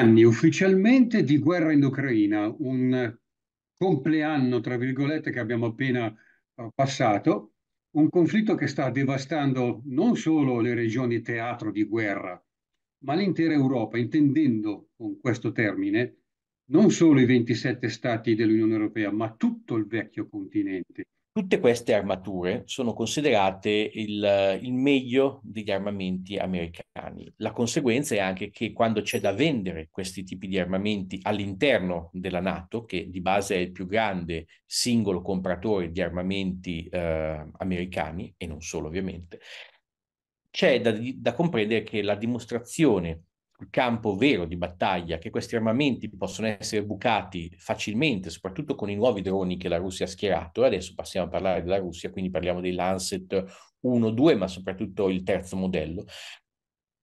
anni ufficialmente di guerra in Ucraina, un compleanno, tra virgolette, che abbiamo appena eh, passato, un conflitto che sta devastando non solo le regioni teatro di guerra, ma l'intera Europa, intendendo con questo termine non solo i 27 stati dell'Unione Europea, ma tutto il vecchio continente. Tutte queste armature sono considerate il, il, meglio degli armamenti americani. La conseguenza è anche che quando c'è da vendere questi tipi di armamenti all'interno della Nato, che di base è il più grande singolo compratore di armamenti eh, americani, e non solo ovviamente, c'è da, da comprendere che la dimostrazione campo vero di battaglia, che questi armamenti possono essere bucati facilmente, soprattutto con i nuovi droni che la Russia ha schierato. Adesso passiamo a parlare della Russia, quindi parliamo dei Lancet 1, 2, ma soprattutto il terzo modello,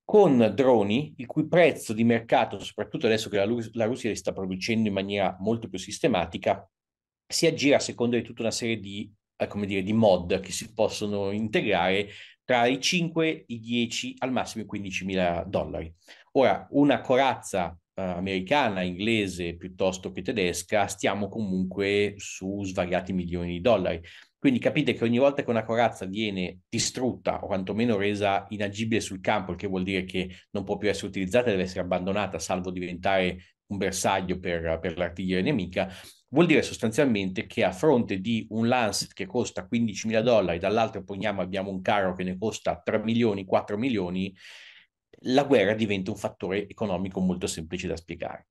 con droni il cui prezzo di mercato, soprattutto adesso che la, la Russia li sta producendo in maniera molto più sistematica, si aggira secondo tutta una serie di eh, come dire, di mod che si possono integrare tra i 5, i 10, al massimo i 15 mila dollari. Ora, una corazza eh, americana, inglese piuttosto che tedesca, stiamo comunque su svariati milioni di dollari. Quindi capite che ogni volta che una corazza viene distrutta o quantomeno resa inagibile sul campo, il che vuol dire che non può più essere utilizzata, deve essere abbandonata, salvo diventare un bersaglio per, per l'artiglieria nemica, Vuol dire sostanzialmente che a fronte di un Lancet che costa 15.000 dollari, dall'altro poniamo abbiamo un carro che ne costa 3 milioni, 4 milioni, la guerra diventa un fattore economico molto semplice da spiegare.